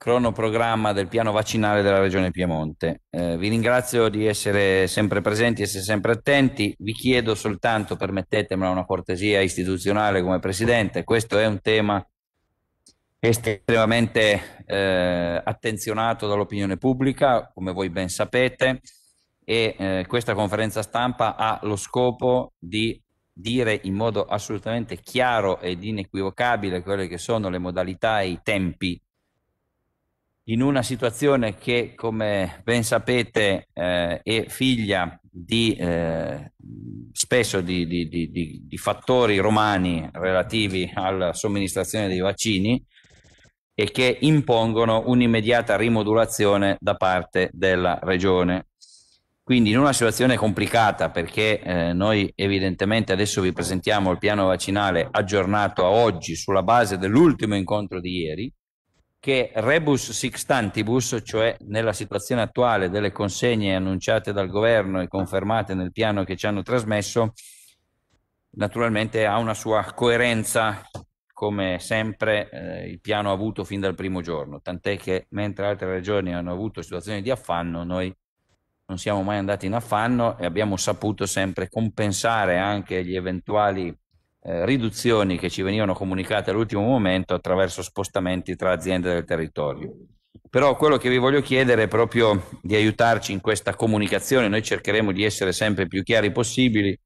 cronoprogramma del piano vaccinale della Regione Piemonte. Eh, vi ringrazio di essere sempre presenti, essere sempre attenti. Vi chiedo soltanto, permettetemela una cortesia istituzionale come Presidente, questo è un tema estremamente eh, attenzionato dall'opinione pubblica, come voi ben sapete, e eh, questa conferenza stampa ha lo scopo di dire in modo assolutamente chiaro ed inequivocabile quelle che sono le modalità e i tempi in una situazione che, come ben sapete, eh, è figlia di, eh, spesso di, di, di, fattori romani relativi alla somministrazione dei vaccini e che impongono un'immediata rimodulazione da parte della regione. Quindi in una situazione complicata perché eh, noi evidentemente adesso vi presentiamo il piano vaccinale aggiornato a oggi sulla base dell'ultimo incontro di ieri, che rebus sixtantibus, cioè nella situazione attuale delle consegne annunciate dal governo e confermate nel piano che ci hanno trasmesso, naturalmente ha una sua coerenza, come sempre eh, il piano ha avuto fin dal primo giorno, tant'è che mentre altre regioni hanno avuto situazioni di affanno, noi non siamo mai andati in affanno e abbiamo saputo sempre compensare anche gli eventuali eh, riduzioni che ci venivano comunicate all'ultimo momento attraverso spostamenti tra aziende del territorio. Però quello che vi voglio chiedere è proprio di aiutarci in questa comunicazione, noi cercheremo di essere sempre più chiari possibili,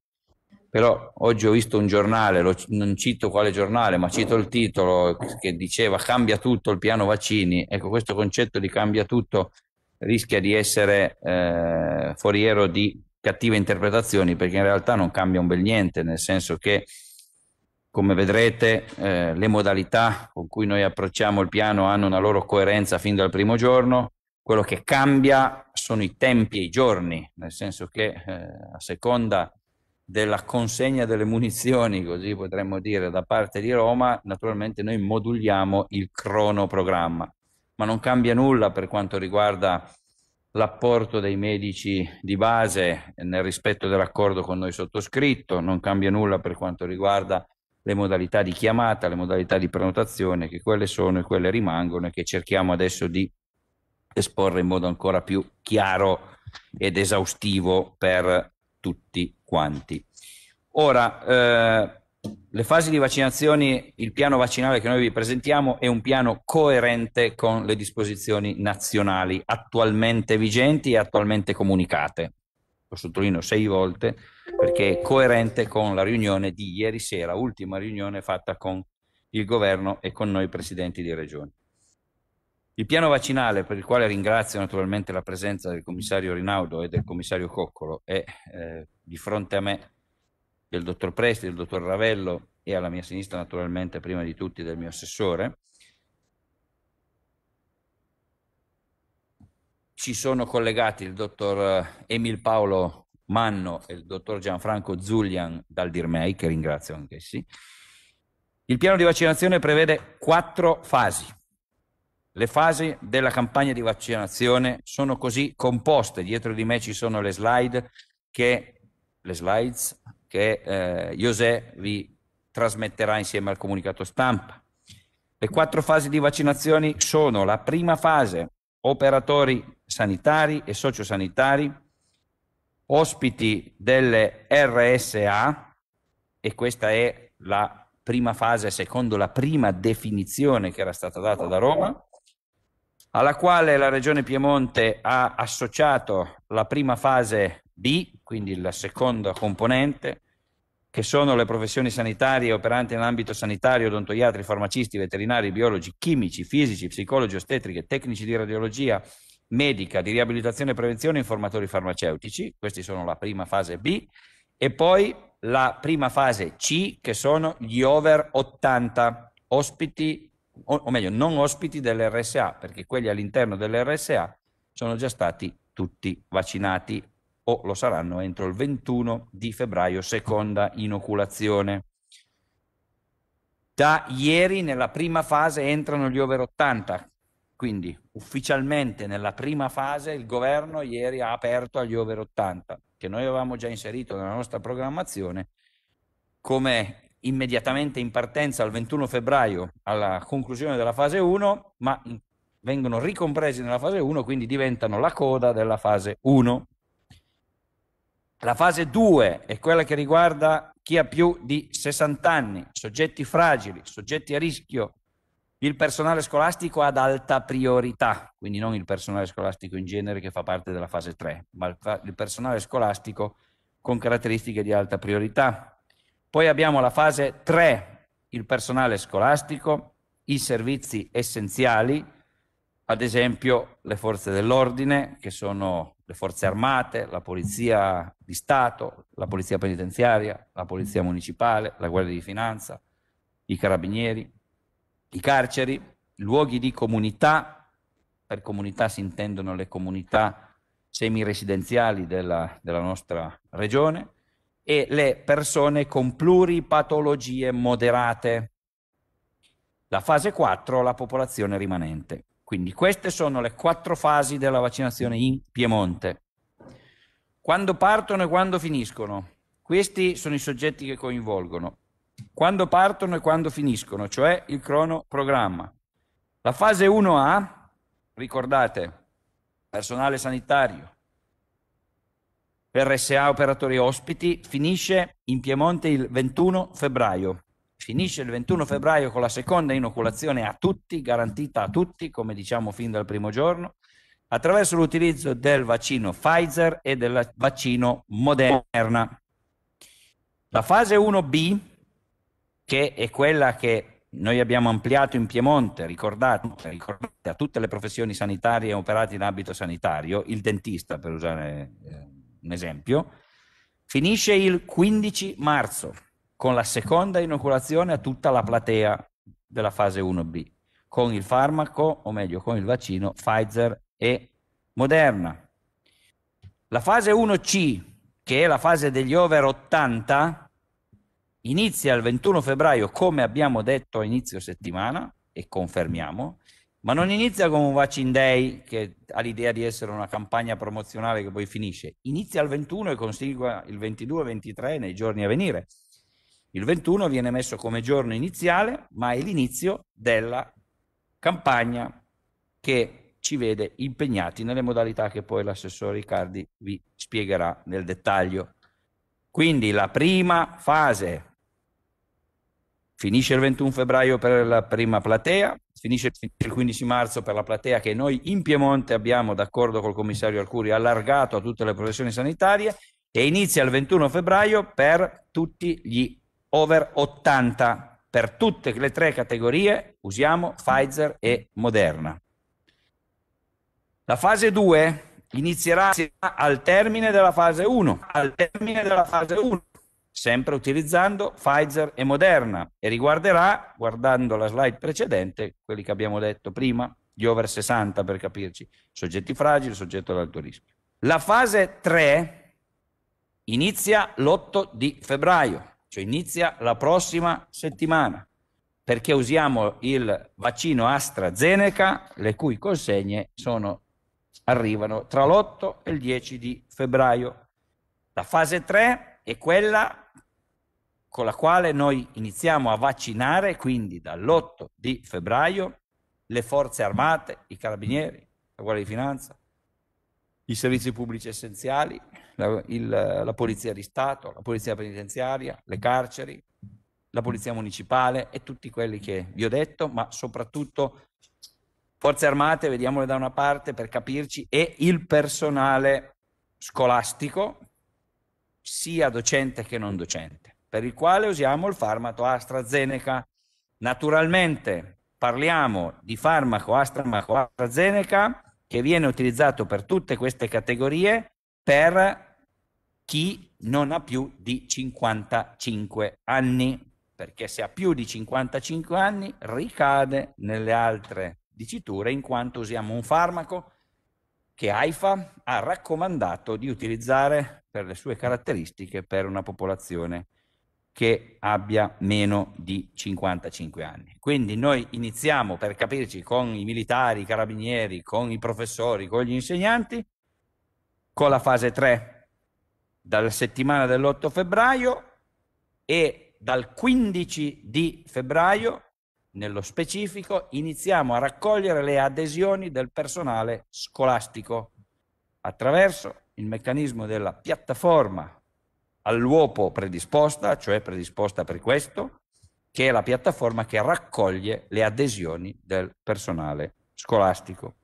però oggi ho visto un giornale, lo, non cito quale giornale, ma cito il titolo che diceva cambia tutto il piano vaccini, ecco questo concetto di cambia tutto rischia di essere eh, foriero di cattive interpretazioni perché in realtà non cambia un bel niente, nel senso che come vedrete, eh, le modalità con cui noi approcciamo il piano hanno una loro coerenza fin dal primo giorno. Quello che cambia sono i tempi e i giorni, nel senso che eh, a seconda della consegna delle munizioni, così potremmo dire, da parte di Roma, naturalmente noi moduliamo il cronoprogramma, ma non cambia nulla per quanto riguarda l'apporto dei medici di base nel rispetto dell'accordo con noi sottoscritto, non cambia nulla per quanto riguarda le modalità di chiamata, le modalità di prenotazione, che quelle sono e quelle rimangono e che cerchiamo adesso di esporre in modo ancora più chiaro ed esaustivo per tutti quanti. Ora, eh, le fasi di vaccinazione, il piano vaccinale che noi vi presentiamo è un piano coerente con le disposizioni nazionali attualmente vigenti e attualmente comunicate. Lo sottolineo sei volte perché è coerente con la riunione di ieri sera, ultima riunione fatta con il governo e con noi presidenti di regione. Il piano vaccinale, per il quale ringrazio naturalmente la presenza del commissario Rinaudo e del commissario Coccolo, è eh, di fronte a me del dottor Presti, del dottor Ravello e alla mia sinistra naturalmente prima di tutti del mio assessore. Ci sono collegati il dottor eh, Emil Paolo Manno e il dottor Gianfranco Zulian dal Dirmei, che ringrazio anch'essi. Il piano di vaccinazione prevede quattro fasi. Le fasi della campagna di vaccinazione sono così composte, dietro di me ci sono le slide che, le slides, che eh, José vi trasmetterà insieme al comunicato stampa. Le quattro fasi di vaccinazioni sono la prima fase, operatori sanitari e sociosanitari, ospiti delle RSA, e questa è la prima fase secondo la prima definizione che era stata data da Roma, alla quale la Regione Piemonte ha associato la prima fase B, quindi la seconda componente, che sono le professioni sanitarie operanti nell'ambito sanitario, odontoiatri, farmacisti, veterinari, biologi, chimici, fisici, psicologi, ostetriche, tecnici di radiologia, medica di riabilitazione e prevenzione informatori farmaceutici, questi sono la prima fase B, e poi la prima fase C, che sono gli over 80 ospiti, o, o meglio, non ospiti dell'RSA, perché quelli all'interno dell'RSA sono già stati tutti vaccinati o lo saranno entro il 21 di febbraio, seconda inoculazione. Da ieri nella prima fase entrano gli over 80, quindi ufficialmente nella prima fase il governo ieri ha aperto agli over 80, che noi avevamo già inserito nella nostra programmazione, come immediatamente in partenza il 21 febbraio alla conclusione della fase 1, ma vengono ricompresi nella fase 1, quindi diventano la coda della fase 1. La fase 2 è quella che riguarda chi ha più di 60 anni, soggetti fragili, soggetti a rischio il personale scolastico ad alta priorità, quindi non il personale scolastico in genere che fa parte della fase 3, ma il personale scolastico con caratteristiche di alta priorità. Poi abbiamo la fase 3, il personale scolastico, i servizi essenziali, ad esempio le forze dell'ordine, che sono le forze armate, la polizia di Stato, la polizia penitenziaria, la polizia municipale, la guardia di finanza, i carabinieri i carceri, luoghi di comunità, per comunità si intendono le comunità semiresidenziali della, della nostra regione, e le persone con pluripatologie moderate. La fase 4, la popolazione rimanente. Quindi queste sono le quattro fasi della vaccinazione in Piemonte. Quando partono e quando finiscono? Questi sono i soggetti che coinvolgono quando partono e quando finiscono, cioè il cronoprogramma. La fase 1A, ricordate, personale sanitario, RSA operatori ospiti, finisce in Piemonte il 21 febbraio. Finisce il 21 febbraio con la seconda inoculazione a tutti, garantita a tutti, come diciamo fin dal primo giorno, attraverso l'utilizzo del vaccino Pfizer e del vaccino Moderna. La fase 1B che è quella che noi abbiamo ampliato in Piemonte, ricordate, ricordate a tutte le professioni sanitarie operate in ambito sanitario, il dentista per usare eh, un esempio, finisce il 15 marzo con la seconda inoculazione a tutta la platea della fase 1B con il farmaco, o meglio con il vaccino Pfizer e Moderna. La fase 1C, che è la fase degli over 80, inizia il 21 febbraio, come abbiamo detto a inizio settimana, e confermiamo, ma non inizia come un Vaccine Day che ha l'idea di essere una campagna promozionale che poi finisce. Inizia il 21 e consigua il 22-23 nei giorni a venire. Il 21 viene messo come giorno iniziale, ma è l'inizio della campagna che ci vede impegnati nelle modalità che poi l'assessore Riccardi vi spiegherà nel dettaglio. Quindi la prima fase Finisce il 21 febbraio per la prima platea, finisce il 15 marzo per la platea che noi in Piemonte abbiamo, d'accordo col commissario Alcuri, allargato a tutte le professioni sanitarie e inizia il 21 febbraio per tutti gli over 80. Per tutte le tre categorie usiamo Pfizer e Moderna. La fase 2 inizierà al termine della fase 1. Al termine della fase 1 sempre utilizzando Pfizer e Moderna e riguarderà, guardando la slide precedente, quelli che abbiamo detto prima, gli over 60 per capirci, soggetti fragili, soggetto ad alto rischio. La fase 3 inizia l'8 di febbraio, cioè inizia la prossima settimana, perché usiamo il vaccino AstraZeneca, le cui consegne sono, arrivano tra l'8 e il 10 di febbraio. La fase 3 è quella con la quale noi iniziamo a vaccinare, quindi dall'8 di febbraio, le forze armate, i carabinieri, la Guardia di Finanza, i servizi pubblici essenziali, la, il, la Polizia di Stato, la Polizia Penitenziaria, le carceri, la Polizia Municipale e tutti quelli che vi ho detto, ma soprattutto forze armate, vediamole da una parte per capirci, e il personale scolastico, sia docente che non docente per il quale usiamo il farmaco AstraZeneca. Naturalmente parliamo di farmaco AstraZeneca che viene utilizzato per tutte queste categorie per chi non ha più di 55 anni, perché se ha più di 55 anni ricade nelle altre diciture in quanto usiamo un farmaco che AIFA ha raccomandato di utilizzare per le sue caratteristiche per una popolazione che abbia meno di 55 anni. Quindi noi iniziamo per capirci con i militari, i carabinieri, con i professori, con gli insegnanti, con la fase 3 dalla settimana dell'8 febbraio e dal 15 di febbraio, nello specifico, iniziamo a raccogliere le adesioni del personale scolastico attraverso il meccanismo della piattaforma all'uopo predisposta, cioè predisposta per questo, che è la piattaforma che raccoglie le adesioni del personale scolastico.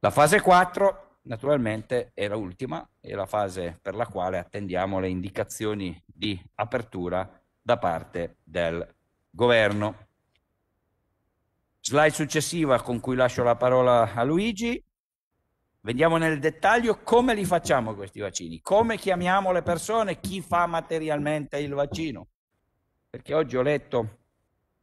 La fase 4 naturalmente è l'ultima, è la fase per la quale attendiamo le indicazioni di apertura da parte del governo. Slide successiva con cui lascio la parola a Luigi, Vediamo nel dettaglio come li facciamo questi vaccini, come chiamiamo le persone, chi fa materialmente il vaccino. Perché oggi ho letto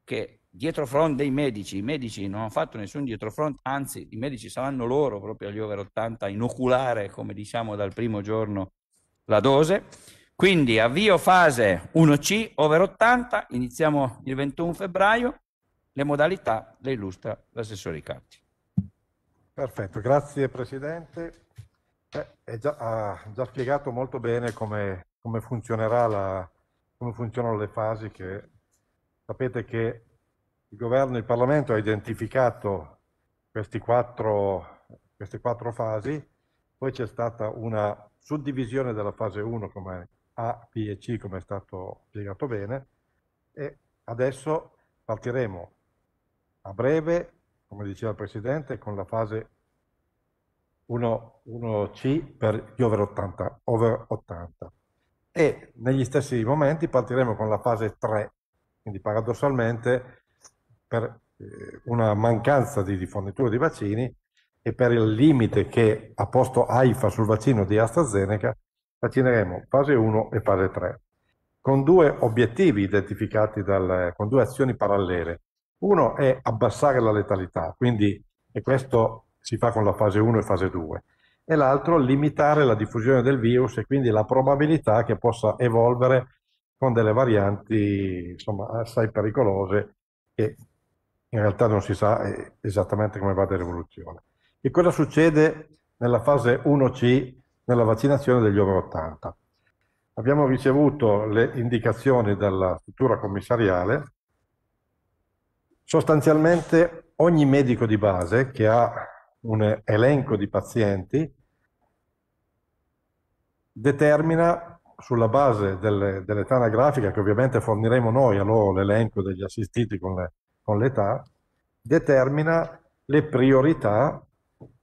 che dietro front dei medici, i medici non hanno fatto nessun dietro front, anzi i medici saranno loro proprio agli over 80 a inoculare, come diciamo dal primo giorno, la dose. Quindi avvio fase 1C, over 80, iniziamo il 21 febbraio, le modalità le illustra l'assessore Ricatti. Perfetto, grazie Presidente. Eh, già, ha già spiegato molto bene come, come, la, come funzionano le fasi che sapete che il governo e il Parlamento hanno identificato quattro, queste quattro fasi, poi c'è stata una suddivisione della fase 1 come A, B e C come è stato spiegato bene e adesso partiremo a breve come diceva il Presidente, con la fase 1C per gli over 80, over 80, E negli stessi momenti partiremo con la fase 3, quindi paradossalmente per eh, una mancanza di, di fornitura di vaccini e per il limite che ha posto AIFA sul vaccino di AstraZeneca, vaccineremo fase 1 e fase 3, con due obiettivi identificati dal, con due azioni parallele. Uno è abbassare la letalità, quindi, e questo si fa con la fase 1 e fase 2, e l'altro limitare la diffusione del virus e quindi la probabilità che possa evolvere con delle varianti insomma, assai pericolose che in realtà non si sa eh, esattamente come vada l'evoluzione. E cosa succede nella fase 1C nella vaccinazione degli over 80? Abbiamo ricevuto le indicazioni dalla struttura commissariale Sostanzialmente ogni medico di base che ha un elenco di pazienti determina sulla base delle, dell'età anagrafica, che ovviamente forniremo noi a loro l'elenco degli assistiti con, le, con l'età, determina le priorità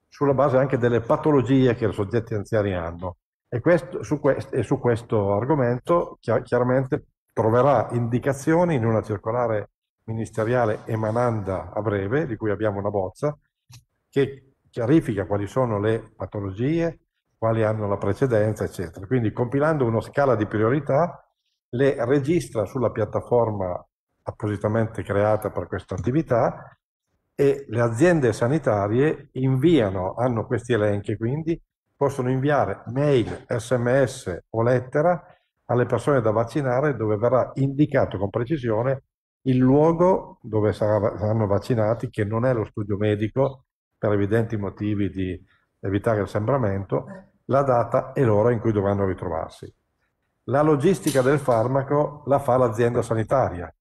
sulla base anche delle patologie che i soggetti anziani hanno. E, questo, su, questo, e su questo argomento chiaramente troverà indicazioni in una circolare ministeriale emananda a breve, di cui abbiamo una bozza, che chiarifica quali sono le patologie, quali hanno la precedenza, eccetera. Quindi compilando una scala di priorità, le registra sulla piattaforma appositamente creata per questa attività e le aziende sanitarie inviano, hanno questi elenchi quindi, possono inviare mail, sms o lettera alle persone da vaccinare dove verrà indicato con precisione il luogo dove saranno vaccinati, che non è lo studio medico, per evidenti motivi di evitare il sembramento, la data e l'ora in cui dovranno ritrovarsi. La logistica del farmaco la fa l'azienda sanitaria,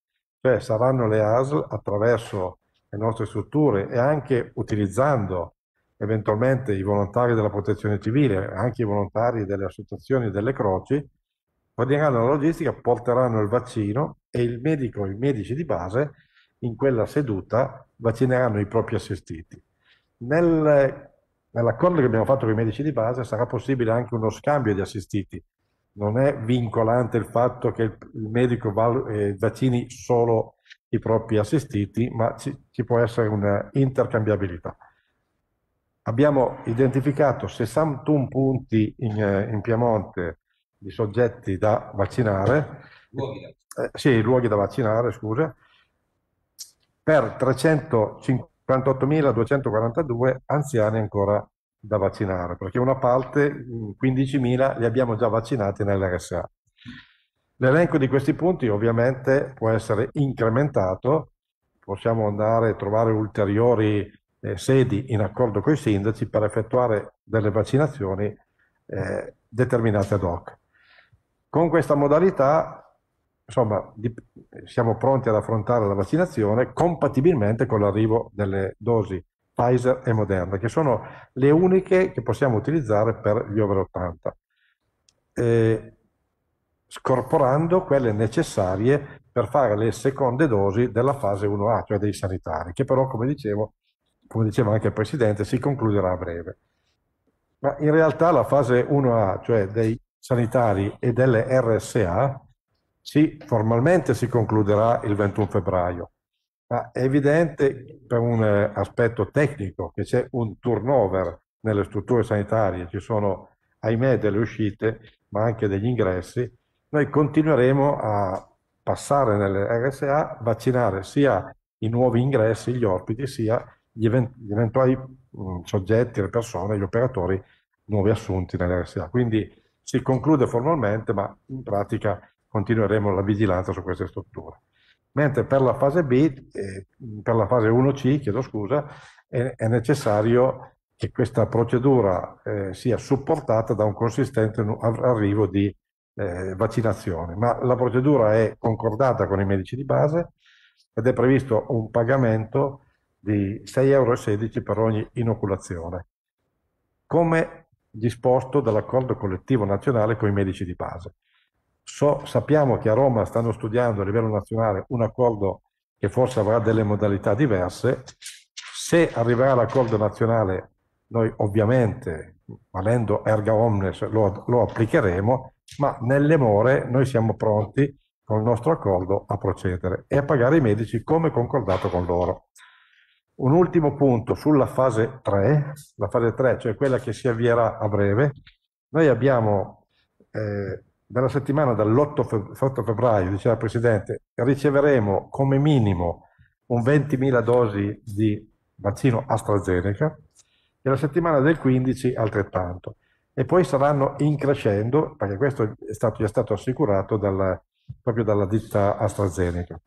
cioè saranno le ASL attraverso le nostre strutture e anche utilizzando eventualmente i volontari della protezione civile, anche i volontari delle associazioni delle croci, coordineranno la logistica, porteranno il vaccino e il medico e i medici di base in quella seduta vaccineranno i propri assistiti. Nel, nell'accordo che abbiamo fatto con i medici di base sarà possibile anche uno scambio di assistiti. Non è vincolante il fatto che il, medico eh, vaccini solo i propri assistiti, ma ci, ci può essere un'intercambiabilità. Abbiamo identificato 61 punti in, eh, in Piemonte di soggetti da vaccinare, luoghi da, eh, sì, luoghi da vaccinare, scusa, per 358.242 anziani ancora da vaccinare, perché una parte, 15.000, li abbiamo già vaccinati nell'RSA. L'elenco di questi punti ovviamente può essere incrementato, possiamo andare a trovare ulteriori eh, sedi in accordo con i sindaci per effettuare delle vaccinazioni eh, determinate ad hoc. Con questa modalità, insomma, siamo pronti ad affrontare la vaccinazione compatibilmente con l'arrivo delle dosi Pfizer e Moderna, che sono le uniche che possiamo utilizzare per gli over 80, eh, scorporando quelle necessarie per fare le seconde dosi della fase 1A, cioè dei sanitari, che però, come dicevo, come diceva anche il Presidente, si concluderà a breve. Ma in realtà la fase 1A, cioè dei sanitari e delle RSA si, formalmente si concluderà il 21 febbraio, ma è evidente per un eh, aspetto tecnico che c'è un turnover nelle strutture sanitarie, ci sono ahimè delle uscite ma anche degli ingressi, noi continueremo a passare nelle RSA, vaccinare sia i nuovi ingressi, gli ospiti, sia gli, eventuali mm, soggetti, le persone, gli operatori nuovi assunti nelle RSA. Quindi si conclude formalmente, ma in pratica continueremo la vigilanza su queste strutture. Mentre per la fase B, eh, per la fase 1C, chiedo scusa, è, è necessario che questa procedura eh, sia supportata da un consistente arrivo di eh, vaccinazioni. Ma la procedura è concordata con i medici di base ed è previsto un pagamento di 6,16 euro per ogni inoculazione. Come disposto dall'accordo collettivo nazionale con i medici di base. So, sappiamo che a Roma stanno studiando a livello nazionale un accordo che forse avrà delle modalità diverse. Se arriverà l'accordo nazionale, noi ovviamente, valendo erga omnes, lo, lo applicheremo, ma nelle more noi siamo pronti con il nostro accordo a procedere e a pagare i medici come concordato con loro. Un ultimo punto sulla fase 3, la fase 3, cioè quella che si avvierà a breve. Noi abbiamo eh, dalla settimana dall'8 febbraio, diceva il Presidente, riceveremo come minimo un 20.000 dosi di vaccino AstraZeneca e la settimana del 15 altrettanto. E poi saranno in crescendo, perché questo è stato, già stato assicurato dalla, proprio dalla ditta AstraZeneca.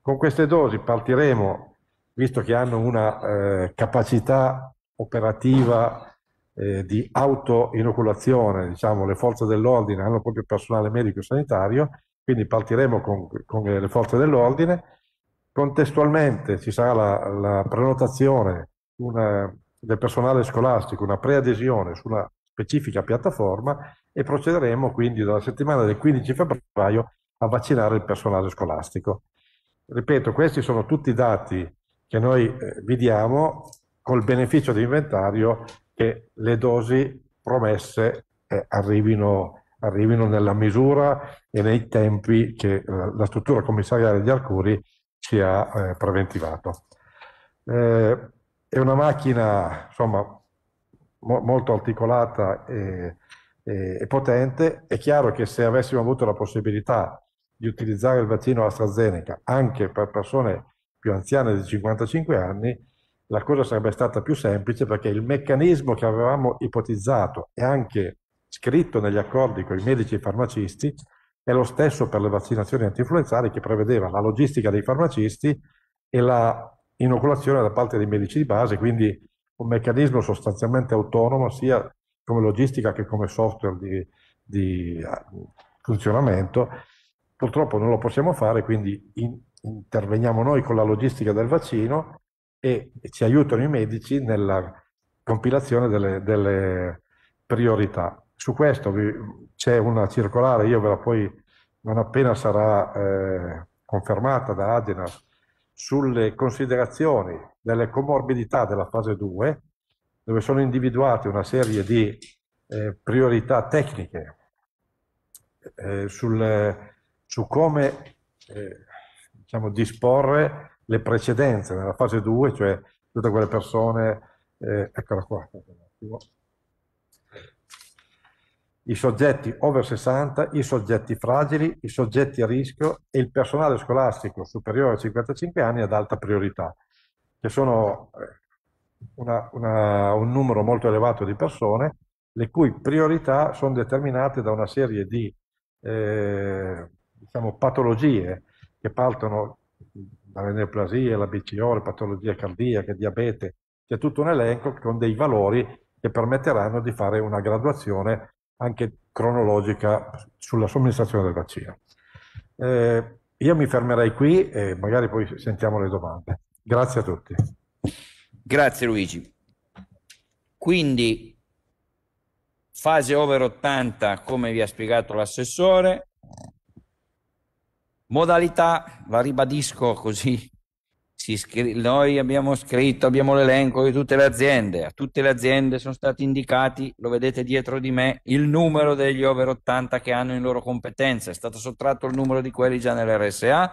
Con queste dosi partiremo visto che hanno una eh, capacità operativa eh, di auto-inoculazione, diciamo, le forze dell'ordine hanno proprio personale medico e sanitario, quindi partiremo con, con eh, le forze dell'ordine. Contestualmente ci sarà la, la prenotazione una, del personale scolastico, una preadesione su una specifica piattaforma e procederemo quindi dalla settimana del 15 febbraio a vaccinare il personale scolastico. Ripeto, questi sono tutti dati che noi eh, vi diamo col beneficio di inventario che le dosi promesse eh, arrivino, arrivino nella misura e nei tempi che eh, la struttura commissariale di Arcuri ci ha preventivato. è una macchina insomma, molto articolata e, e, e, potente. È chiaro che se avessimo avuto la possibilità di utilizzare il vaccino AstraZeneca anche per persone più anziana di 55 anni, la cosa sarebbe stata più semplice perché il meccanismo che avevamo ipotizzato e anche scritto negli accordi con i medici e i farmacisti è lo stesso per le vaccinazioni antinfluenzali che prevedeva la logistica dei farmacisti e la inoculazione da parte dei medici di base, quindi un meccanismo sostanzialmente autonomo sia come logistica che come software di, di ah, funzionamento. Purtroppo non lo possiamo fare, quindi in, interveniamo noi con la logistica del vaccino e ci aiutano i medici nella compilazione delle, delle priorità. Su questo vi, c'è una circolare, io ve la poi non appena sarà eh, confermata da Adenas, sulle considerazioni delle comorbidità della fase 2, dove sono individuate una serie di eh, priorità tecniche eh, sul, su come eh, diciamo, disporre le precedenze nella fase 2, cioè tutte quelle persone, eh, eccola qua, Un attimo. i soggetti over 60, i soggetti fragili, i soggetti a rischio e il personale scolastico superiore a 55 anni ad alta priorità, che sono eh, una, una, un numero molto elevato di persone, le cui priorità sono determinate da una serie di eh, diciamo, patologie che partono dalle neoplasie, la BCO, le patologie cardiache, diabete, c'è tutto un elenco con dei valori che permetteranno di fare una graduazione anche cronologica sulla somministrazione del vaccino. Eh, io mi fermerei qui e magari poi sentiamo le domande. Grazie a tutti. Grazie Luigi. Quindi fase over 80, come vi ha spiegato l'assessore, Modalità, la ribadisco così, scri- noi abbiamo scritto, abbiamo l'elenco di tutte le aziende, a tutte le aziende sono stati indicati, lo vedete dietro di me, il numero degli over 80 che hanno in loro competenza, è stato sottratto il numero di quelli già nell'RSA,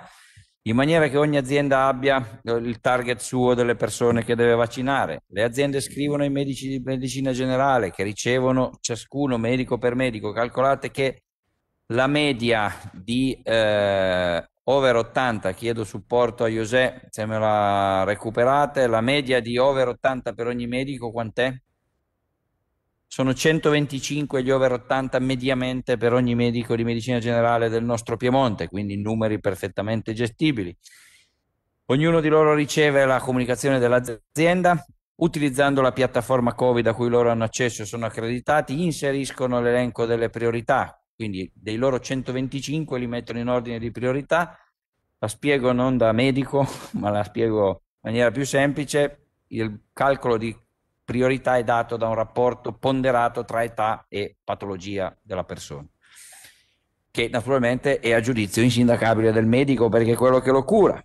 in maniera che ogni azienda abbia eh, il target suo delle persone che deve vaccinare. Le aziende scrivono ai medici di medicina generale che ricevono ciascuno medico per medico, calcolate che la media di eh, over 80, chiedo supporto a José se me la recuperate, la media di over 80 per ogni medico quant'è? Sono 125 gli over 80 mediamente per ogni medico di medicina generale del nostro Piemonte, quindi numeri perfettamente gestibili. Ognuno di loro riceve la comunicazione dell'azienda, utilizzando la piattaforma Covid a cui loro hanno accesso e sono accreditati, inseriscono l'elenco delle priorità, quindi dei loro 125 li mettono in ordine di priorità. La spiego non da medico, ma la spiego in maniera più semplice. Il calcolo di priorità è dato da un rapporto ponderato tra età e patologia della persona, che naturalmente è a giudizio insindacabile del medico perché è quello che lo cura.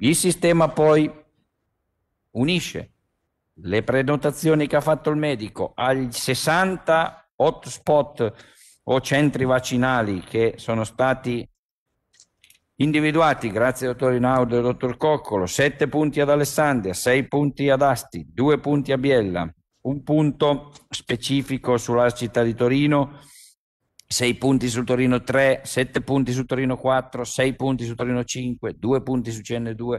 Il sistema poi unisce le prenotazioni che ha fatto il medico ai 60 hotspot o centri vaccinali che sono stati individuati, grazie al dottor Inaudo e al dottor Coccolo, 7 punti ad Alessandria, 6 punti ad Asti, 2 punti a Biella, un punto specifico sulla città di Torino, 6 punti su Torino 3, 7 punti su Torino 4, 6 punti su Torino 5, 2 punti su CN2,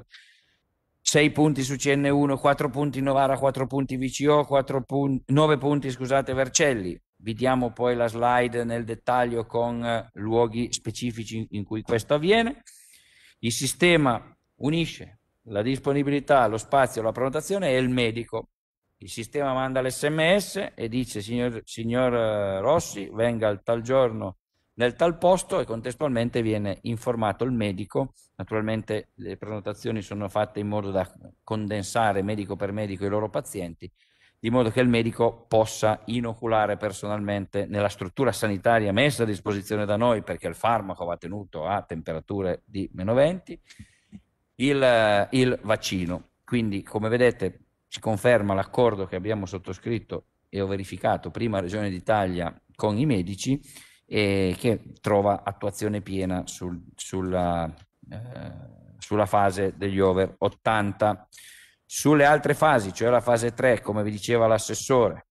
6 punti su CN1, 4 punti Novara, 4 punti VCO, 4 pun- 9 punti scusate, Vercelli, Vediamo poi la slide nel dettaglio con eh, luoghi specifici in cui questo avviene. Il sistema unisce la disponibilità, lo spazio, la prenotazione e il medico. Il sistema manda l'SMS e dice signor, signor eh, Rossi venga al tal giorno nel tal posto e contestualmente viene informato il medico. Naturalmente le prenotazioni sono fatte in modo da condensare medico per medico i loro pazienti di modo che il medico possa inoculare personalmente nella struttura sanitaria messa a disposizione da noi, perché il farmaco va tenuto a temperature di meno 20, il, il vaccino. Quindi, come vedete, si conferma l'accordo che abbiamo sottoscritto e ho verificato prima Regione d'Italia con i medici e che trova attuazione piena sul, sulla, eh, sulla fase degli over 80. Sulle altre fasi, cioè la fase 3, come vi diceva l'assessore,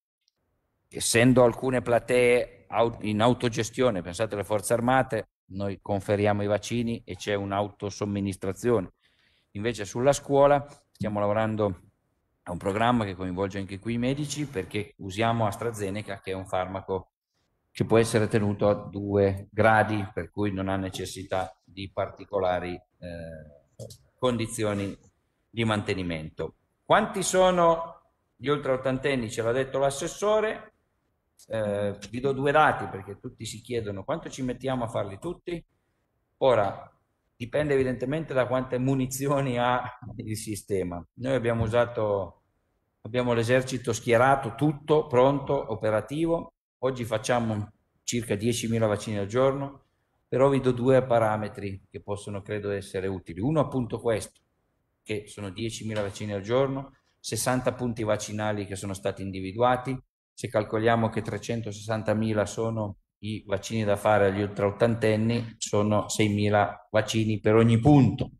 essendo alcune platee in autogestione, pensate alle forze armate, noi conferiamo i vaccini e c'è un'autosomministrazione. Invece sulla scuola stiamo lavorando a un programma che coinvolge anche qui i medici perché usiamo AstraZeneca che è un farmaco che può essere tenuto a due gradi per cui non ha necessità di particolari eh, condizioni di mantenimento. Quanti sono gli oltre oltreottantenni? Ce l'ha detto l'assessore. Eh, vi do due dati perché tutti si chiedono quanto ci mettiamo a farli tutti. Ora, dipende evidentemente da quante munizioni ha il sistema. Noi abbiamo usato, abbiamo l'esercito schierato, tutto pronto, operativo. Oggi facciamo circa 10.000 vaccini al giorno, però vi do due parametri che possono, credo, essere utili. Uno appunto questo, che sono 10.000 vaccini al giorno, 60 punti vaccinali che sono stati individuati, se calcoliamo che 360.000 sono i vaccini da fare agli ultraottantenni, sono 6.000 vaccini per ogni punto.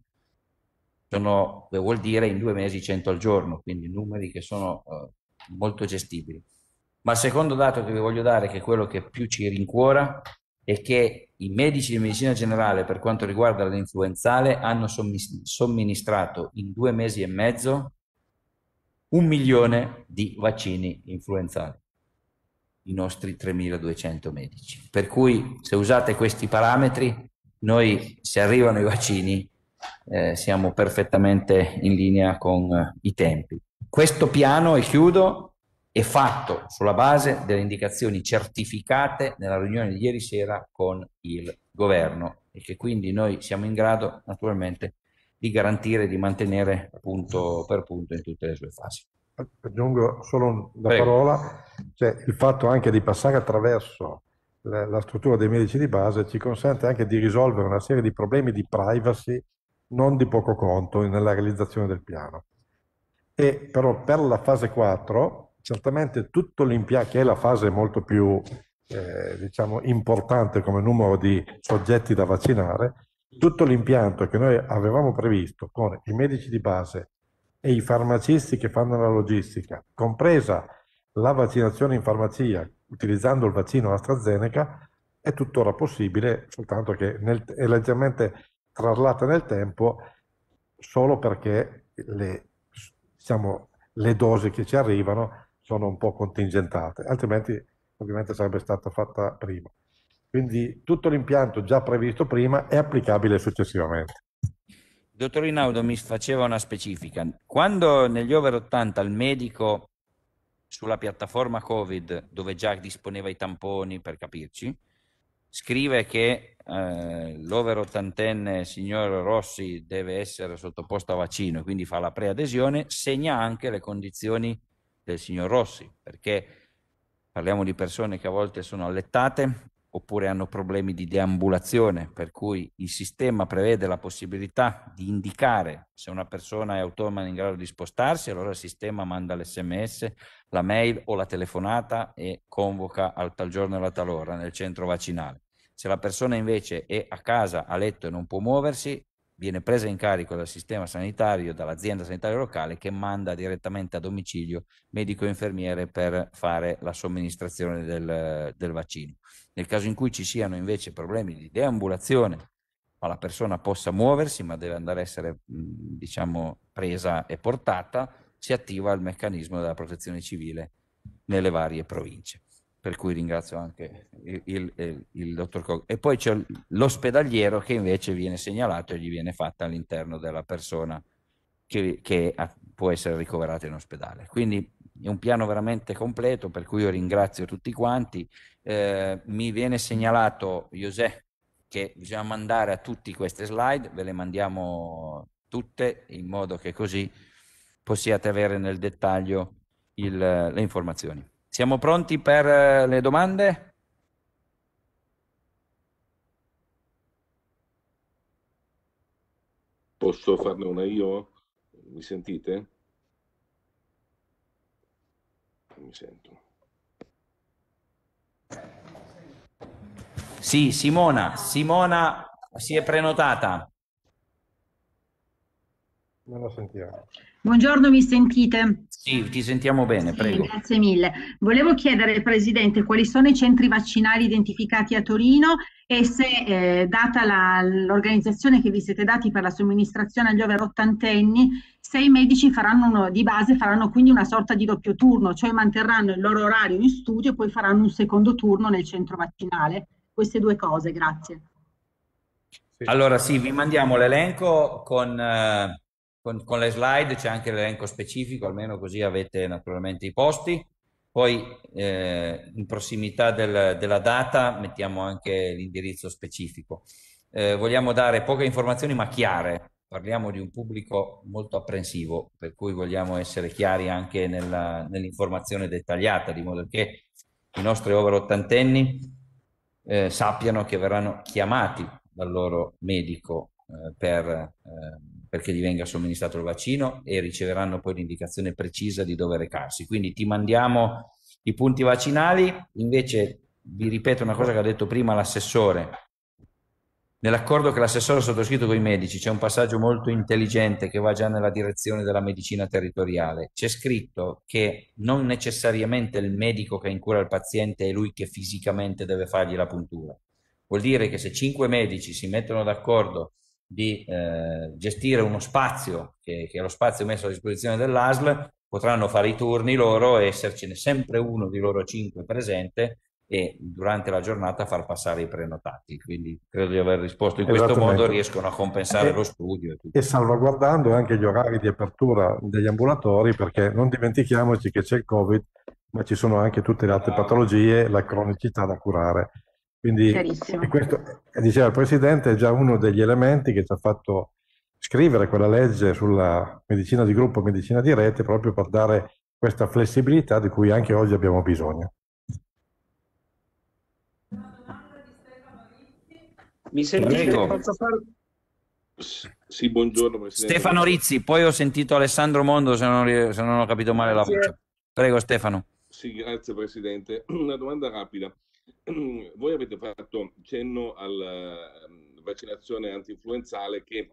Sono, vuol dire in due mesi 100 al giorno, quindi numeri che sono eh, molto gestibili. Ma il secondo dato che vi voglio dare, che è quello che più ci rincuora, è che i medici di medicina generale per quanto riguarda l'influenzale hanno somministrato in due mesi e mezzo un milione di vaccini influenzali, i nostri 3.200 medici. Per cui se usate questi parametri, noi se arrivano i vaccini eh, siamo perfettamente in linea con eh, i tempi. Questo piano, e chiudo, è fatto sulla base delle indicazioni certificate nella riunione di ieri sera con il governo e che quindi noi siamo in grado naturalmente di garantire di mantenere punto per punto in tutte le sue fasi. Aggiungo solo una Prego. parola, cioè il fatto anche di passare attraverso la struttura dei medici di base ci consente anche di risolvere una serie di problemi di privacy non di poco conto nella realizzazione del piano. E però per la fase 4 certamente tutto l'impianto, che è la fase molto più eh, diciamo, importante come numero di soggetti da vaccinare, tutto l'impianto che noi avevamo previsto con i medici di base e i farmacisti che fanno la logistica, compresa la vaccinazione in farmacia utilizzando il vaccino AstraZeneca, è tuttora possibile, soltanto che nel, è leggermente traslata nel tempo solo perché le, diciamo, le dosi che ci arrivano sono un po' contingentate, altrimenti ovviamente sarebbe stata fatta prima. Quindi tutto l'impianto già previsto prima è applicabile successivamente. Dottor Rinaudo mi faceva una specifica. Quando negli over 80 il medico sulla piattaforma Covid, dove già disponeva i tamponi per capirci, scrive che eh, l'over 80enne signor Rossi deve essere sottoposto a vaccino, quindi fa la preadesione, segna anche le condizioni del signor Rossi, perché parliamo di persone che a volte sono allettate oppure hanno problemi di deambulazione, per cui il sistema prevede la possibilità di indicare se una persona è autonoma in grado di spostarsi, allora il sistema manda l'SMS, la mail o la telefonata e convoca al tal giorno e alla tal ora nel centro vaccinale. Se la persona invece è a casa, a letto e non può muoversi, viene presa in carico dal sistema sanitario, dall'azienda sanitaria locale che manda direttamente a domicilio medico e infermiere per fare la somministrazione del, del vaccino. Nel caso in cui ci siano invece problemi di deambulazione, ma la persona possa muoversi, ma deve andare a essere diciamo, presa e portata, si attiva il meccanismo della protezione civile nelle varie province per cui ringrazio anche il, il, il dottor Koch. E poi c'è l'ospedaliero che invece viene segnalato e gli viene fatta all'interno della persona che, che ha, può essere ricoverata in ospedale. Quindi è un piano veramente completo, per cui io ringrazio tutti quanti. Eh, mi viene segnalato, José, che bisogna mandare a tutti queste slide, ve le mandiamo tutte in modo che così possiate avere nel dettaglio il, le informazioni. Siamo pronti per eh, le domande? Posso farne una io? Mi sentite? Mi sento. Sì, Simona, Simona si è prenotata. Non la sentiamo. Buongiorno, mi sentite? Sì, ti sentiamo bene, sì, prego. Grazie mille. Volevo chiedere, al Presidente, quali sono i centri vaccinali identificati a Torino e se, eh, data la, l'organizzazione che vi siete dati per la somministrazione agli over ottantenni, se i medici faranno uno, di base faranno quindi una sorta di doppio turno, cioè manterranno il loro orario in studio e poi faranno un secondo turno nel centro vaccinale. Queste due cose, grazie. Allora sì, vi mandiamo l'elenco con... Eh con, con le slide c'è anche l'elenco specifico, almeno così avete naturalmente i posti. Poi eh, in prossimità del, della data mettiamo anche l'indirizzo specifico. Eh, vogliamo dare poche informazioni ma chiare, parliamo di un pubblico molto apprensivo, per cui vogliamo essere chiari anche nella, nell'informazione dettagliata, di modo che i nostri over ottantenni eh, sappiano che verranno chiamati dal loro medico eh, per eh, perché gli venga somministrato il vaccino e riceveranno poi l'indicazione precisa di dove recarsi. Quindi ti mandiamo i punti vaccinali, invece vi ripeto una cosa che ha detto prima l'assessore. Nell'accordo che l'assessore ha sottoscritto con i medici c'è un passaggio molto intelligente che va già nella direzione della medicina territoriale. C'è scritto che non necessariamente il medico che incura il paziente è lui che fisicamente deve fargli la puntura. Vuol dire che se cinque medici si mettono d'accordo di eh, gestire uno spazio, che, che, è lo spazio messo a disposizione dell'ASL, potranno fare i turni loro e essercene sempre uno di loro cinque presente e durante la giornata far passare i prenotati. Quindi credo di aver risposto in questo modo, riescono a compensare e, lo studio. E, e salvaguardando anche gli orari di apertura degli ambulatori, perché non dimentichiamoci che c'è il Covid, ma ci sono anche tutte le altre patologie, la cronicità da curare. Quindi questo, eh, diceva il Presidente, è già uno degli elementi che ci ha fatto scrivere quella legge sulla medicina di gruppo, medicina di rete, proprio per dare questa flessibilità di cui anche oggi abbiamo bisogno. Mi sentite? Sì, buongiorno Presidente. Stefano Rizzi, poi ho sentito Alessandro Mondo se non, se non ho capito male la voce. Prego Stefano. Sì, grazie Presidente. Una domanda rapida. voi avete fatto cenno alla ehm, vaccinazione antinfluenzale che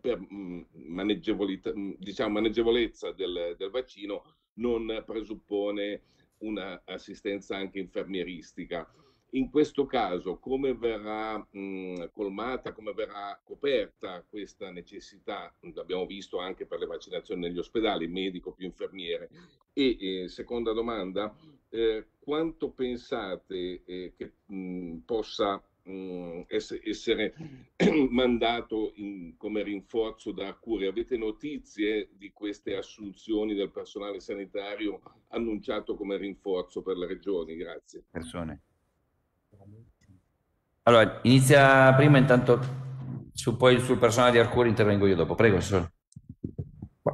per mm, mm, diciamo, maneggevolezza del, del, vaccino non presuppone un'assistenza anche infermieristica. In questo caso come verrà mh, colmata, come verrà coperta questa necessità? L'abbiamo visto anche per le vaccinazioni negli ospedali, medico più infermiere. E eh, seconda domanda, eh, quanto pensate eh, che mh, possa mh, essere mandato in, come rinforzo da cure? Avete notizie di queste assunzioni del personale sanitario annunciato come rinforzo per le regioni? Grazie. Persone. Allora, inizia prima intanto su, poi sul personale di Arcuri intervengo io dopo. Prego, professore.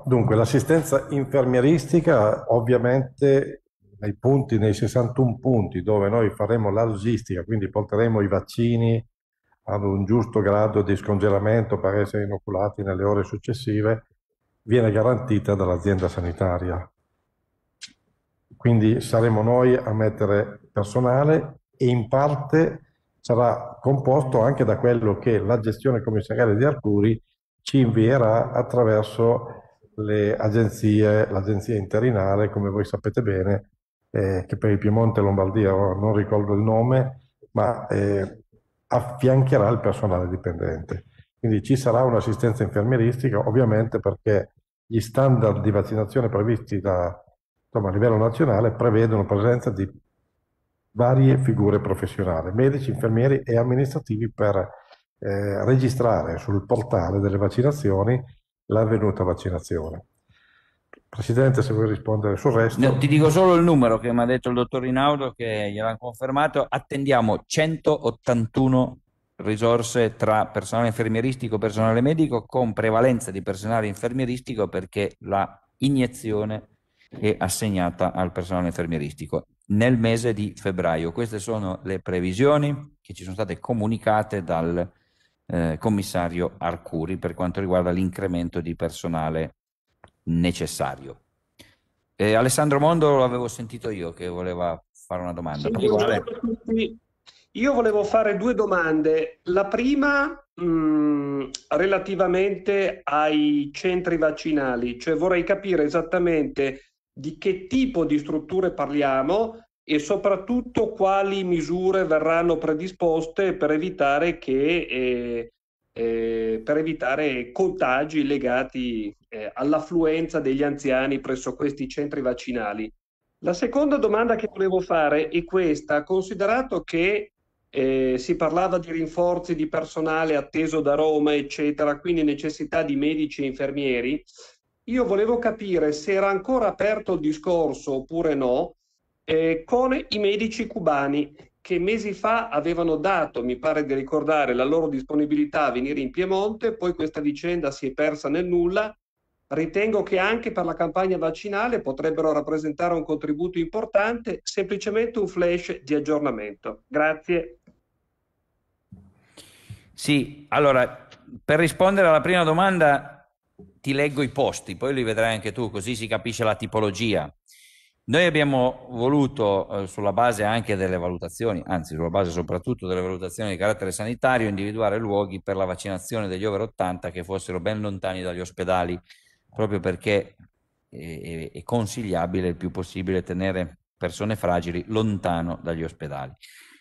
Dunque, l'assistenza infermieristica ovviamente nei punti, nei 61 punti dove noi faremo la logistica, quindi porteremo i vaccini ad un giusto grado di scongelamento per essere inoculati nelle ore successive, viene garantita dall'azienda sanitaria. Quindi saremo noi a mettere personale e in parte sarà composto anche da quello che la gestione commissariale di Arcuri ci invierà attraverso le agenzie, l'agenzia interinale, come voi sapete bene, eh, che per il Piemonte e Lombardia oh, non ricordo il nome, ma eh, affiancherà il personale dipendente. Quindi ci sarà un'assistenza infermieristica, ovviamente perché gli standard di vaccinazione previsti da, insomma, a livello nazionale prevedono presenza di varie figure professionali, medici, infermieri e amministrativi per eh, registrare sul portale delle vaccinazioni l'avvenuta vaccinazione. Presidente, se vuoi rispondere sul resto. No, ti dico solo il numero che mi ha detto il dottor Rinaudo, che gliel'ha confermato. Attendiamo 181 risorse tra personale infermieristico e personale medico, con prevalenza di personale infermieristico perché la iniezione è assegnata al personale infermieristico nel mese di febbraio. Queste sono le previsioni che ci sono state comunicate dal eh, commissario Arcuri per quanto riguarda l'incremento di personale necessario. Eh, Alessandro Mondo l'avevo sentito io che voleva fare una domanda. Sì, io volevo fare due domande. La prima mh, mm, relativamente ai centri vaccinali, cioè vorrei capire esattamente di che tipo di strutture parliamo e soprattutto quali misure verranno predisposte per evitare, che, eh, eh, per evitare contagi legati eh, all'affluenza degli anziani presso questi centri vaccinali. La seconda domanda che volevo fare è questa, considerato che eh, si parlava di rinforzi di personale atteso da Roma, eccetera, quindi necessità di medici e infermieri, io volevo capire se era ancora aperto il discorso oppure no eh, con i medici cubani che mesi fa avevano dato, mi pare di ricordare, la loro disponibilità a venire in Piemonte, poi questa vicenda si è persa nel nulla. Ritengo che anche per la campagna vaccinale potrebbero rappresentare un contributo importante, semplicemente un flash di aggiornamento. Grazie. Sì, allora, per rispondere alla prima domanda, ti leggo i posti, poi li vedrai anche tu, così si capisce la tipologia. Noi abbiamo voluto, eh, sulla base anche delle valutazioni, anzi sulla base soprattutto delle valutazioni di carattere sanitario, individuare luoghi per la vaccinazione degli over 80 che fossero ben lontani dagli ospedali, proprio perché è, è consigliabile il più possibile tenere persone fragili lontano dagli ospedali.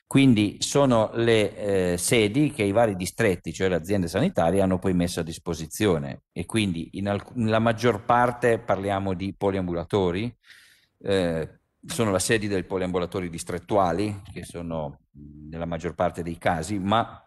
Quindi sono le eh, sedi che i vari distretti, cioè le aziende sanitarie, hanno poi messo a disposizione e quindi alc- la maggior parte parliamo di poliambulatori, eh, sono la sedi dei poliambulatori distrettuali, che sono nella maggior parte dei casi, ma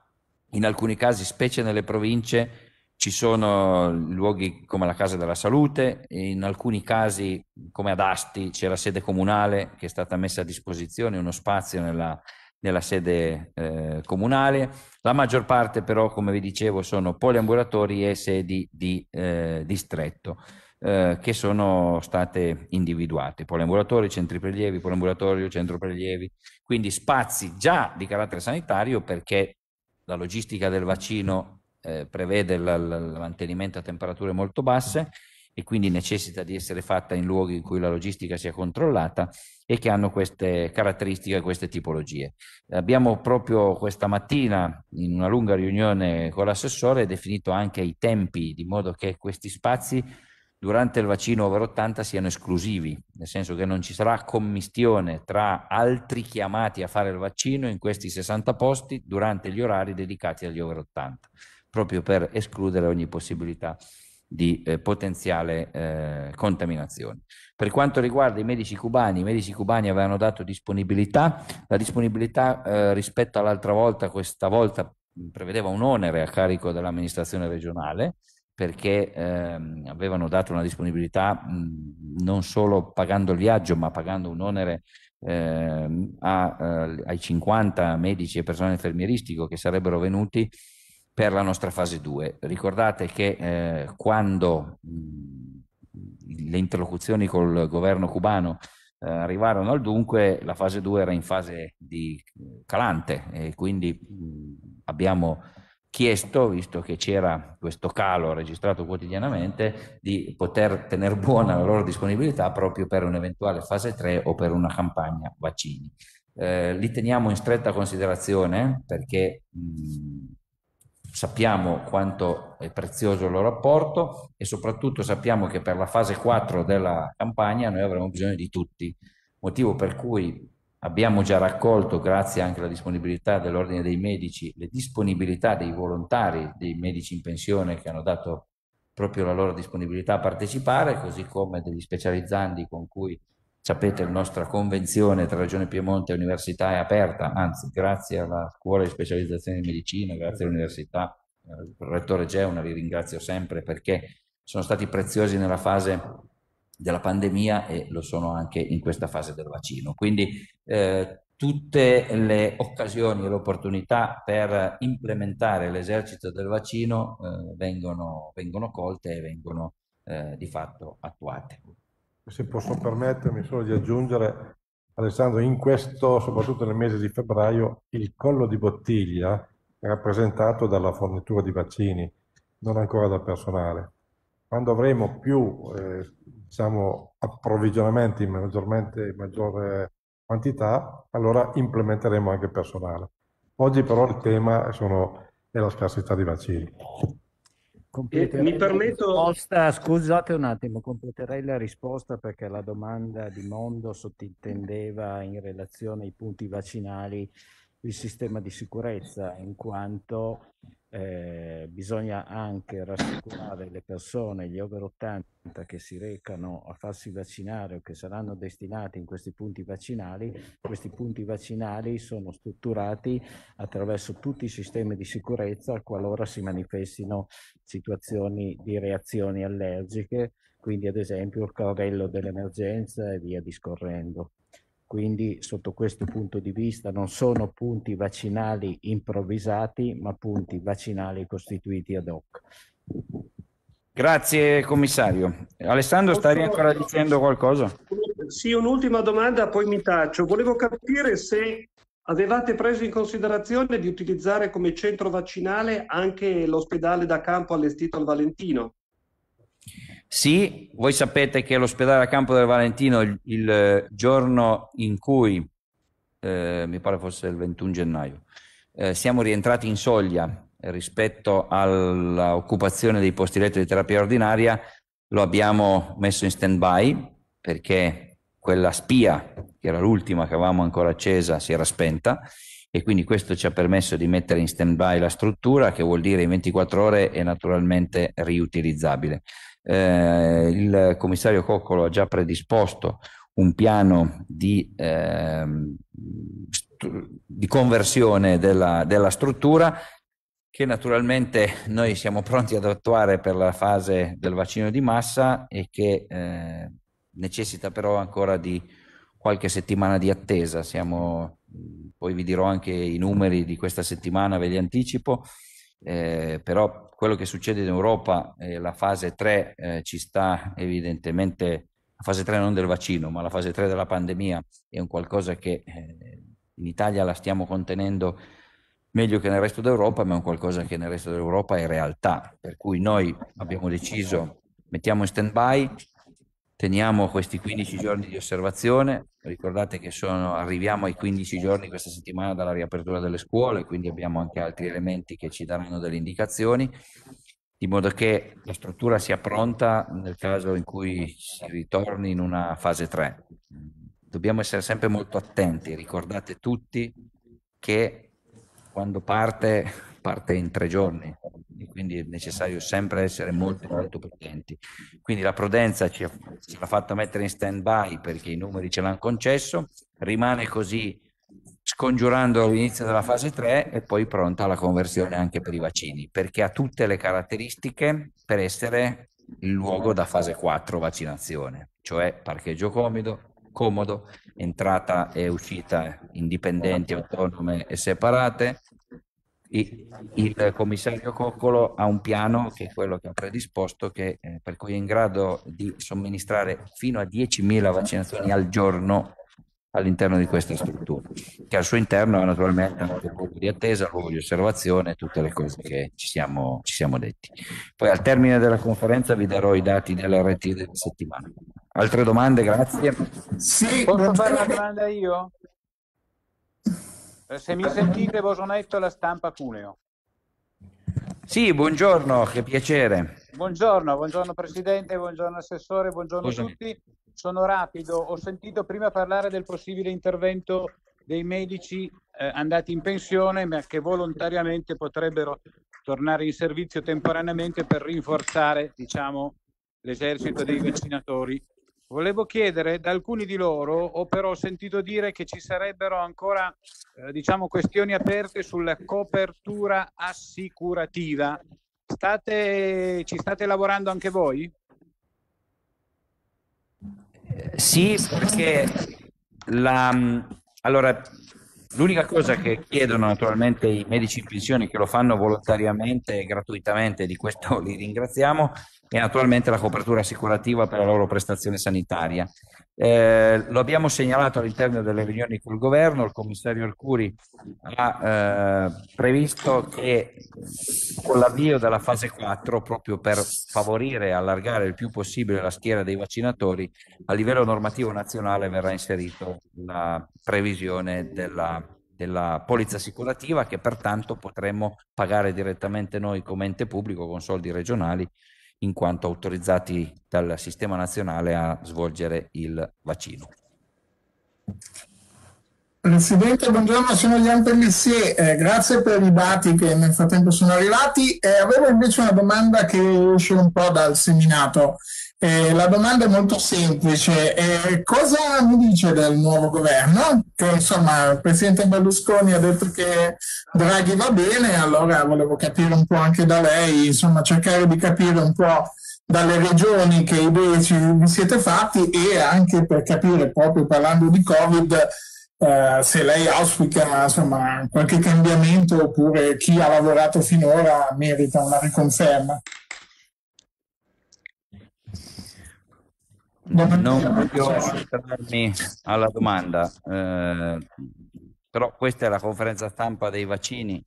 in alcuni casi, specie nelle province, ci sono luoghi come la Casa della Salute, in alcuni casi come ad Asti c'è la sede comunale che è stata messa a disposizione, uno spazio nella nella sede eh, comunale, la maggior parte però, come vi dicevo, sono poliambulatori e sedi di eh, distretto eh, che sono state individuate, poliambulatori, centri prelievi, poliambulatorio, centro prelievi, quindi spazi già di carattere sanitario perché la logistica del vaccino eh, prevede il mantenimento a temperature molto basse e quindi necessita di essere fatta in luoghi in cui la logistica sia controllata e che hanno queste caratteristiche, queste tipologie. Abbiamo proprio questa mattina, in una lunga riunione con l'assessore, definito anche i tempi, di modo che questi spazi durante il vaccino over 80 siano esclusivi, nel senso che non ci sarà commistione tra altri chiamati a fare il vaccino in questi 60 posti durante gli orari dedicati agli over 80, proprio per escludere ogni possibilità di eh, potenziale eh, contaminazione. Per quanto riguarda i medici cubani, i medici cubani avevano dato disponibilità, la disponibilità eh, rispetto all'altra volta, questa volta prevedeva un onere a carico dell'amministrazione regionale perché ehm, avevano dato una disponibilità mh, non solo pagando il viaggio ma pagando un onere ehm, a, eh, ai 50 medici e personale infermieristico che sarebbero venuti per la nostra fase 2. Ricordate che eh, quando le interlocuzioni col governo cubano eh, arrivarono al dunque, la fase 2 era in fase di eh, calante e quindi mh, abbiamo chiesto, visto che c'era questo calo registrato quotidianamente, di poter tenere buona la loro disponibilità proprio per un'eventuale fase 3 o per una campagna vaccini. Eh, li teniamo in stretta considerazione perché mh, sappiamo quanto è prezioso il loro apporto e soprattutto sappiamo che per la fase 4 della campagna noi avremo bisogno di tutti, motivo per cui abbiamo già raccolto, grazie anche alla disponibilità dell'Ordine dei Medici, le disponibilità dei volontari, dei medici in pensione che hanno dato proprio la loro disponibilità a partecipare, così come degli specializzandi con cui Sapete, la nostra convenzione tra Regione Piemonte e Università è aperta, anzi, grazie alla scuola di specializzazione di medicina, grazie all'università, eh, il rettore Geuna vi ringrazio sempre perché sono stati preziosi nella fase della pandemia e lo sono anche in questa fase del vaccino. Quindi eh, tutte le occasioni e le opportunità per implementare l'esercito del vaccino eh, vengono, vengono, colte e vengono eh, di fatto attuate se posso permettermi solo di aggiungere, Alessandro, in questo, soprattutto nel mese di febbraio, il collo di bottiglia è rappresentato dalla fornitura di vaccini, non ancora dal personale. Quando avremo più eh, diciamo, approvvigionamenti in maggiore quantità, allora implementeremo anche personale. Oggi però il tema sono, è la scarsità di vaccini mi permetto... scusate un attimo, completerei la risposta perché la domanda di Mondo sottintendeva in relazione ai punti vaccinali il sistema di sicurezza, in quanto eh, bisogna anche rassicurare le persone, gli over 80 che si recano a farsi vaccinare o che saranno destinati in questi punti vaccinali, questi punti vaccinali sono strutturati attraverso tutti i sistemi di sicurezza qualora si manifestino situazioni di reazioni allergiche, quindi ad esempio il carrello dell'emergenza e via discorrendo. Quindi sotto questo punto di vista non sono punti vaccinali improvvisati, ma punti vaccinali costituiti ad hoc. Grazie commissario. Alessandro, stavi ancora dicendo qualcosa? Sì, un'ultima domanda, poi mi taccio. Volevo capire se avevate preso in considerazione di utilizzare come centro vaccinale anche l'ospedale da campo allestito al Valentino. Sì, voi sapete che l'ospedale a Campo del Valentino il, il eh, giorno in cui, eh, mi pare fosse il 21 gennaio, eh, siamo rientrati in soglia rispetto all'occupazione dei posti letto di terapia ordinaria, lo abbiamo messo in stand-by perché quella spia, che era l'ultima che avevamo ancora accesa, si era spenta e quindi questo ci ha permesso di mettere in stand-by la struttura, che vuol dire in 24 ore è naturalmente riutilizzabile. Eh, il commissario Coccolo ha già predisposto un piano di, eh, di conversione della, della, struttura che naturalmente noi siamo pronti ad attuare per la fase del vaccino di massa e che eh, necessita però ancora di qualche settimana di attesa. Siamo, poi vi dirò anche i numeri di questa settimana, ve li anticipo, eh, però quello che succede in Europa, eh, la fase 3 eh, ci sta evidentemente, la fase 3 non del vaccino, ma la fase 3 della pandemia è un qualcosa che eh, in Italia la stiamo contenendo meglio che nel resto d'Europa, ma è un qualcosa che nel resto d'Europa è realtà, per cui noi abbiamo deciso, mettiamo in stand by teniamo questi 15 giorni di osservazione, ricordate che sono, arriviamo ai 15 giorni questa settimana dalla riapertura delle scuole, quindi abbiamo anche altri elementi che ci daranno delle indicazioni, di modo che la struttura sia pronta nel caso in cui si ritorni in una fase 3. Dobbiamo essere sempre molto attenti, ricordate tutti che quando parte parte in tre giorni, quindi è necessario sempre essere molto, molto prudenti. Quindi la prudenza ci, ha, ci l'ha fatta mettere in stand-by perché i numeri ce l'hanno concesso, rimane così scongiurando l'inizio della fase 3 e poi pronta la conversione anche per i vaccini, perché ha tutte le caratteristiche per essere il luogo da fase 4 vaccinazione, cioè parcheggio comodo, comodo entrata e uscita indipendenti, esatto. autonome e separate, il commissario Coccolo ha un piano che è quello che ha predisposto, che, eh, per cui è in grado di somministrare fino a 10.000 vaccinazioni al giorno all'interno di questa struttura, che al suo interno è naturalmente un luogo di attesa, un luogo di osservazione, tutte le cose che ci siamo, ci siamo detti. Poi al termine della conferenza vi darò i dati dell'RT della settimana. Altre domande? Grazie. Sì, Posso fare una domanda io? Eh, se mi sentite Bosonetto la stampa Cuneo. Sì, buongiorno, che piacere. Buongiorno, buongiorno Presidente, buongiorno Assessore, buongiorno, a tutti. Sono rapido, ho sentito prima parlare del possibile intervento dei medici eh, andati in pensione ma che volontariamente potrebbero tornare in servizio temporaneamente per rinforzare diciamo, l'esercito dei vaccinatori Volevo chiedere, da alcuni di loro ho però sentito dire che ci sarebbero ancora eh, diciamo, questioni aperte sulla copertura assicurativa. State, ci state lavorando anche voi? Eh, sì, perché la, mm, allora, L'unica cosa che chiedono naturalmente i medici in pensione che lo fanno volontariamente e gratuitamente, di questo li ringraziamo, è naturalmente la copertura assicurativa per la loro prestazione sanitaria. Eh, lo abbiamo segnalato all'interno delle riunioni col governo, il commissario Arcuri ha eh, previsto che con l'avvio della fase 4, proprio per favorire e allargare il più possibile la schiera dei vaccinatori, a livello normativo nazionale verrà inserita la previsione della, della polizza assicurativa che pertanto potremmo pagare direttamente noi come ente pubblico con soldi regionali in quanto autorizzati dal sistema nazionale a svolgere il vaccino. Presidente, buongiorno, sono Gian Pellissier, eh, grazie per i dati che nel frattempo sono arrivati. Eh, avevo invece una domanda che esce un po' dal seminato. Eh, la domanda è molto semplice, eh, cosa mi dice del nuovo governo? Che insomma il Presidente Berlusconi ha detto che Draghi va bene, allora volevo capire un po' anche da lei, insomma cercare di capire un po' dalle regioni che idee vi siete fatti e anche per capire proprio parlando di Covid eh, se lei auspica insomma, qualche cambiamento oppure chi ha lavorato finora merita una riconferma. Non, voglio ritornarmi alla domanda, eh, però questa è la conferenza stampa dei vaccini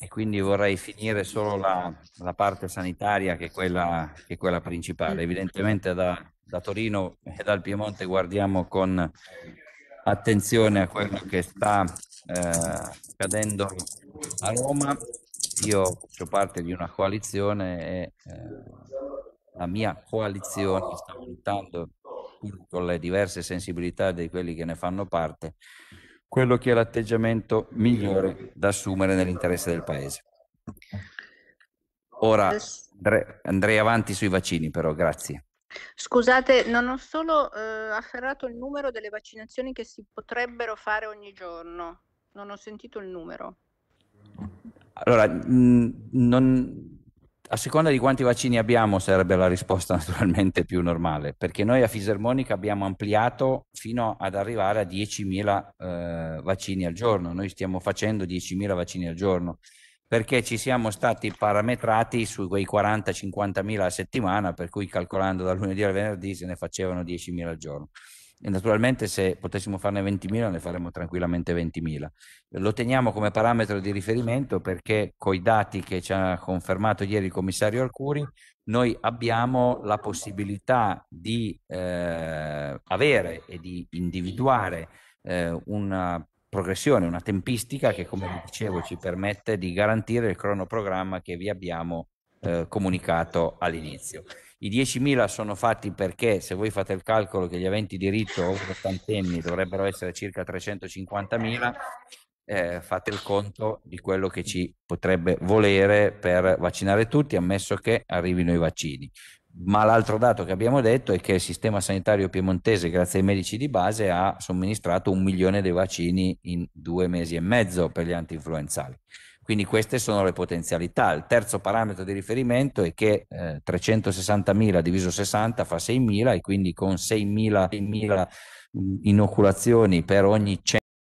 e quindi vorrei finire solo la, la parte sanitaria che è quella, che è quella principale. Evidentemente da, da Torino e dal Piemonte guardiamo con attenzione a quello che sta eh, accadendo a Roma. Io faccio parte di una coalizione e eh, la mia coalizione sta valutando con le diverse sensibilità di quelli che ne fanno parte quello che è l'atteggiamento migliore da assumere nell'interesse del paese. Ora andrei avanti sui vaccini però, grazie. Scusate, non ho solo eh, afferrato il numero delle vaccinazioni che si potrebbero fare ogni giorno, non ho sentito il numero. Allora, mh, non, a seconda di quanti vaccini abbiamo sarebbe la risposta naturalmente più normale, perché noi a Fisarmonica abbiamo ampliato fino ad arrivare a 10.000 eh, vaccini al giorno, noi stiamo facendo 10.000 vaccini al giorno perché ci siamo stati parametrati su quei 40-50 mila a settimana, per cui calcolando da lunedì al venerdì se ne facevano 10 mila al giorno. E naturalmente se potessimo farne 20.000 ne faremmo tranquillamente 20.000. Lo teniamo come parametro di riferimento perché con i dati che ci ha confermato ieri il commissario Alcuri, noi abbiamo la possibilità di eh, avere e di individuare eh, una progressione, una tempistica che, come vi certo, dicevo, ci certo. permette di garantire il cronoprogramma che vi abbiamo eh, comunicato all'inizio. I 10.000 sono fatti perché, se voi fate il calcolo che gli aventi diritto o 80 anni dovrebbero essere circa 350.000, eh, fate il conto di quello che ci potrebbe volere per vaccinare tutti, ammesso che arrivino i vaccini ma l'altro dato che abbiamo detto è che il sistema sanitario piemontese, grazie ai medici di base, ha somministrato un milione di vaccini in due mesi e mezzo per gli antinfluenzali. Quindi queste sono le potenzialità. Il terzo parametro di riferimento è che eh, 360.000 diviso 60 fa 6.000 e quindi con 6.000, 6.000 mm, inoculazioni per ogni 100